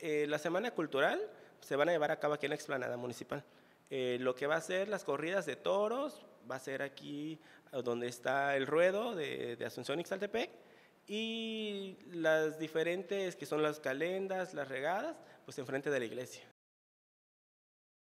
Eh, la Semana Cultural se van a llevar a cabo aquí en la explanada municipal. Eh, lo que va a ser las corridas de toros, va a ser aquí eh, donde está el ruedo de, de Asunción Ixtaltepec, y las diferentes que son las calendas, las regadas, pues enfrente de la iglesia.